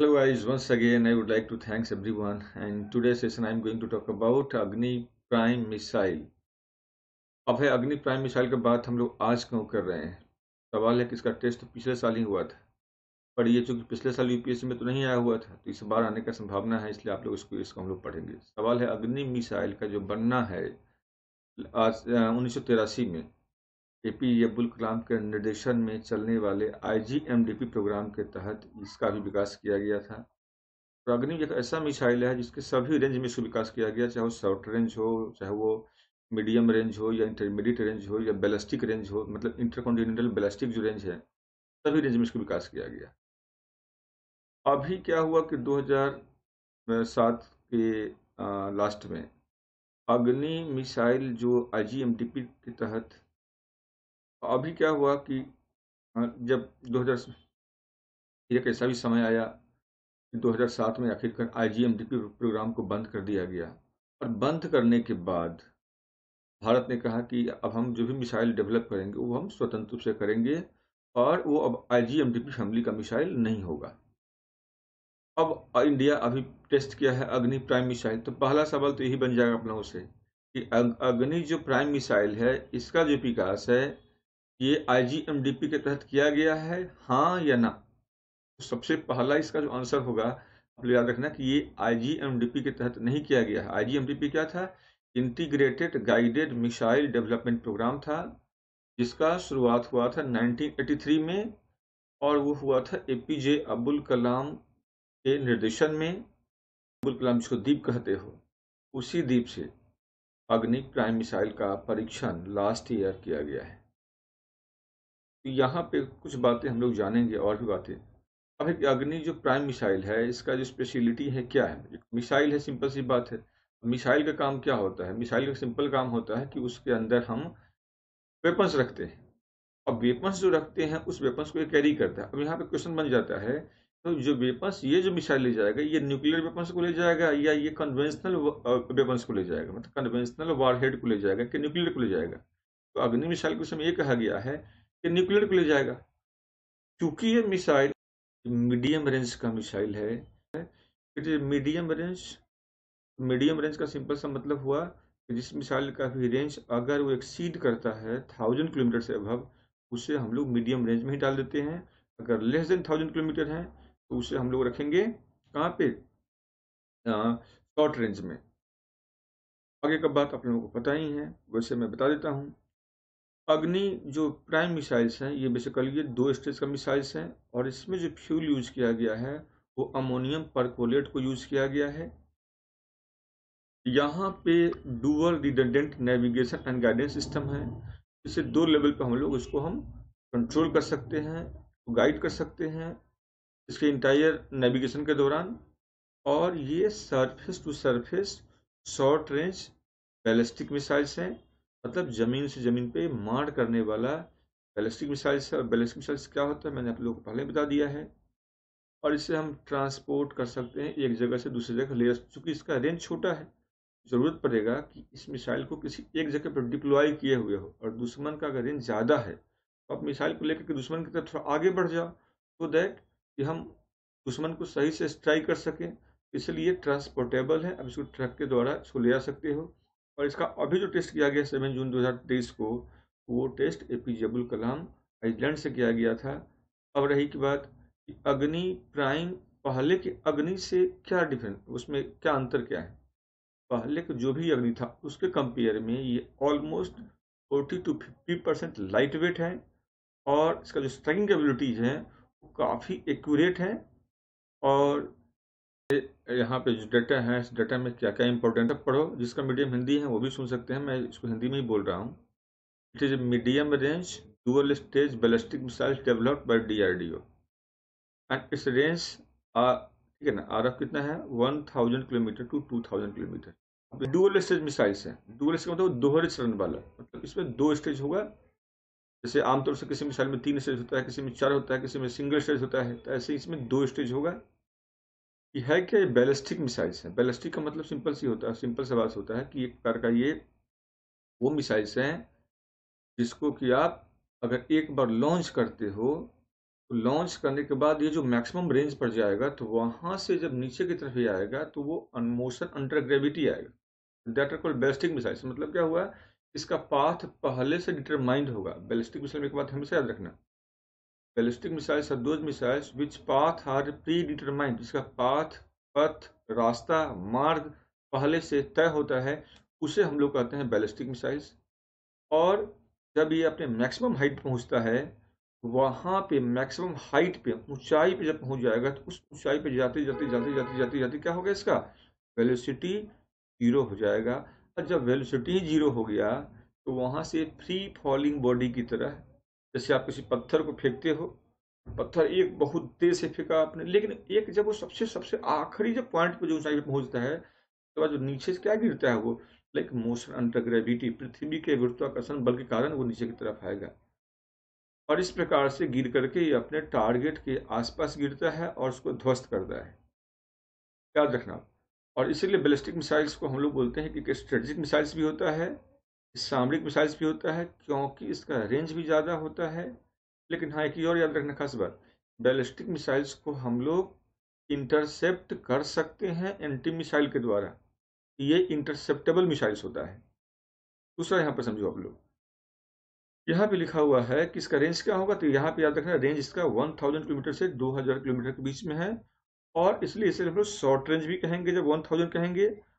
Hello guys, once again I would like to thanks everyone and today's session I am going to talk about Agni Prime Missile. अब है अग्नि prime missile के बाद हम लोग आज क्यों कर रहे हैं सवाल है कि इसका टेस्ट पिछले साल ही हुआ था पर ये चूंकि पिछले साल यूपीएससी में तो नहीं आया हुआ था तो इस बार आने का संभावना है इसलिए आप लोग इसको इसको हम लोग पढ़ेंगे सवाल है अग्नि मिसाइल का जो बनना है आज उन्नीस में एपी अब्दुल कलाम के निर्देशन में चलने वाले आईजीएमडीपी प्रोग्राम के तहत इसका भी विकास किया गया था अग्नि एक ऐसा मिसाइल है जिसके सभी रेंज में इसको विकास किया गया चाहे वो शॉर्ट रेंज हो चाहे वो मीडियम रेंज हो या इंटरमीडिएट रेंज हो या बैलिस्टिक रेंज हो मतलब इंटरकॉन्टिनेंटल बैलिस्टिक जो रेंज है सभी रेंज में इसको विकास किया गया अभी क्या हुआ कि 2007 के लास्ट में अग्नि मिसाइल जो आई के तहत तो अभी क्या हुआ कि हाँ, जब दो हज़ार एक ऐसा भी समय आया कि तो 2007 में आखिरकार आईजीएमडीपी प्रोग्राम को बंद कर दिया गया और बंद करने के बाद भारत ने कहा कि अब हम जो भी मिसाइल डेवलप करेंगे वो हम स्वतंत्र रूप से करेंगे और वो अब आईजीएमडीपी फैमिली का मिसाइल नहीं होगा अब इंडिया अभी टेस्ट किया है अग्नि प्राइम मिसाइल तो पहला सवाल तो यही बन जाएगा अपना से कि अग्नि जो प्राइम मिसाइल है इसका जो विकास है ये आईजीएमडीपी के तहत किया गया है हाँ या ना तो सबसे पहला इसका जो आंसर होगा आप याद रखना कि ये आईजीएमडीपी के तहत नहीं किया गया है आईजीएमडीपी क्या था integrated guided missile development programme था जिसका शुरुआत हुआ था 1983 में और वो हुआ था ए पी जे अब्दुल कलाम के निर्देशन में अब्दुल कलाम जिसको दीप कहते हो उसी दीप से अग्नि प्राइम मिसाइल का परीक्षण लास्ट ईयर किया गया है तो यहाँ पे कुछ बातें हम लोग जानेंगे और भी बातें अब एक अग्नि जो प्राइम मिसाइल है इसका जो स्पेशलिटी है क्या है मिसाइल है सिंपल सी बात है मिसाइल का काम क्या होता है मिसाइल का सिंपल काम होता है कि उसके अंदर हम वेपन्स रखते हैं अब वेपन्स जो रखते हैं उस वेपन्स को ये कैरी करता है अब यहाँ पे क्वेश्चन बन जाता है तो जो वेपन्स ये जो मिसाइल ले जाएगा ये न्यूक्लियर वेपन्स को ले जाएगा या ये कन्वेंशनल वेपन्स को ले जाएगा मतलब कन्वेंशनल वारहेड को ले जाएगा कि न्यूक्लियर को ले जाएगा तो अग्नि मिसाइल को समय ये कहा गया है कि न्यूक्लियर को ले जाएगा क्योंकि ये मिसाइल मीडियम रेंज का मिसाइल है it is medium range medium range का सिंपल सा मतलब हुआ कि जिस मिसाइल का भी रेंज अगर वो एक्सीड करता है थाउजेंड किलोमीटर से अभव उसे हम लोग मीडियम रेंज में ही डाल देते हैं अगर लेस देन थाउजेंड किलोमीटर है तो उसे हम लोग रखेंगे कहाँ पे शॉर्ट रेंज में आगे का बात आप लोगों को पता ही है वैसे मैं बता देता हूँ अग्नि जो प्राइम मिसाइल्स हैं ये बेसिकली ये दो स्टेज का मिसाइल्स हैं और इसमें जो फ्यूल यूज किया गया है वो अमोनियम परकोलेट को यूज किया गया है यहाँ पे dual redundant navigation and guidance system है इसे दो लेवल पे हम लोग इसको हम कंट्रोल कर सकते हैं गाइड कर सकते हैं इसके इंटायर नेविगेशन के दौरान और ये surface to surface short range ballistic missiles हैं मतलब ज़मीन से ज़मीन पे मार करने वाला बैलिस्टिक मिसाइल्स है और बैलिस्टिक मिसाइल्स क्या होता है मैंने आप लोगों को पहले बता दिया है और इसे हम ट्रांसपोर्ट कर सकते हैं एक जगह से दूसरी जगह ले चूँकि इसका रेंज छोटा है ज़रूरत पड़ेगा कि इस मिसाइल को किसी एक जगह पर डिप्लॉय किए हुए हो और दुश्मन का अगर रेंज ज़्यादा है तो आप मिसाइल को लेकर के दुश्मन की तरफ थोड़ा आगे बढ़ जाओ तो दैट कि हम दुश्मन को सही से स्ट्राइक कर सकें इसलिए ट्रांसपोर्टेबल है अब इसको ट्रक के द्वारा इसको ले जा सकते हो और इसका अभी जो टेस्ट किया गया सेवन जून 2023 को वो test A P Abdul Kalam island से किया गया था अब रही की बात कि अग्नि प्राइम पहले के अग्नि से क्या डिफरेंस उसमें क्या अंतर क्या है पहले का जो भी अग्नि था उसके कंपेयर में ये almost forty to fifty percent light weight है और इसका जो स्ट्राइकिंग एबिलिटीज है वो काफ़ी एक्यूरेट है और यहाँ पे जो डाटा है इस डाटा में क्या क्या इंपॉर्टेंट है पढ़ो जिसका मीडियम हिंदी है वो भी सुन सकते हैं मैं इसको हिंदी में ही बोल रहा हूँ it is medium range dual stage ballistic missile developed by DRDO and इस रेंज ठीक है ना आर एफ कितना है one thousand kilometre to two thousand kilometre dual stage missiles हैं डुअल स्टेज मतलब दोहरे चरण वाला मतलब इसमें दो स्टेज होगा जैसे आमतौर से किसी मिसाइल में तीन स्टेज होता है किसी में चार होता है किसी में सिंगल स्टेज होता है तो ऐसे इसमें दो स्टेज होगा ये है क्या बैलिस्टिक मिसाइल्स हैं बैलिस्टिक का मतलब सिंपल सी होता है सिंपल सवाल से होता है कि एक प्रकार का ये वो मिसाइल्स हैं जिसको कि आप अगर एक बार लॉन्च करते हो तो लॉन्च करने के बाद ये जो मैक्सिमम रेंज पर जाएगा तो वहाँ से जब नीचे की तरफ ही आएगा तो वो अनमोशन अंडर ग्रेविटी आएगा that are called ballistic missiles मतलब क्या हुआ इसका पाथ पहले से डिटरमाइंड होगा बैलिस्टिक मिसाइल में एक बात हमेशा याद रखना ballistic missiles those missiles which path are predetermined जिसका पाथ पथ रास्ता मार्ग पहले से तय होता है उसे हम लोग कहते हैं बैलिस्टिक मिसाइल्स और जब ये अपने मैक्सिमम हाइट पहुंचता है वहाँ पे मैक्सिमम हाइट पे ऊंचाई पे जब पहुंच जाएगा तो उस ऊंचाई पे जाते जाते जाते जाते जाते जाते क्या होगा इसका वेलोसिटी जीरो हो जाएगा और जब वेलोसिटी जीरो हो गया तो वहाँ से फ्री फॉलिंग बॉडी की तरह जैसे आप किसी पत्थर को फेंकते हो पत्थर एक बहुत देर से फेंका आपने लेकिन एक जब वो सबसे सबसे आखिरी जब पॉइंट पर जो ऊंचाई पहुंचता है उसके बाद जो नीचे से क्या गिरता है वो लाइक मोशन अंडर ग्रेविटी पृथ्वी के गुरुत्वाकर्षण बल के कारण वो नीचे की तरफ आएगा और इस प्रकार से गिर करके ये अपने टारगेट के आसपास गिरता है और उसको ध्वस्त करता है याद रखना और इसीलिए बैलिस्टिक मिसाइल्स को हम लोग बोलते हैं कि स्ट्रेटजिक मिसाइल्स भी होता है सामरिक मिसाइल्स भी होता है क्योंकि इसका रेंज भी ज़्यादा होता है लेकिन हाँ एक और याद रखना खास बात बैलिस्टिक मिसाइल्स को हम लोग इंटरसेप्ट कर सकते हैं एंटी मिसाइल के द्वारा ये इंटरसेप्टेबल मिसाइल्स होता है दूसरा यहाँ पर समझो आप लोग यहाँ पे लिखा हुआ है कि इसका रेंज क्या होगा तो यहाँ पे याद रखना रेंज इसका 1000 किलोमीटर से 2000 किलोमीटर के बीच में है और इसलिए इसे हम लोग शॉर्ट रेंज भी कहेंगे जब 1000 कहेंगे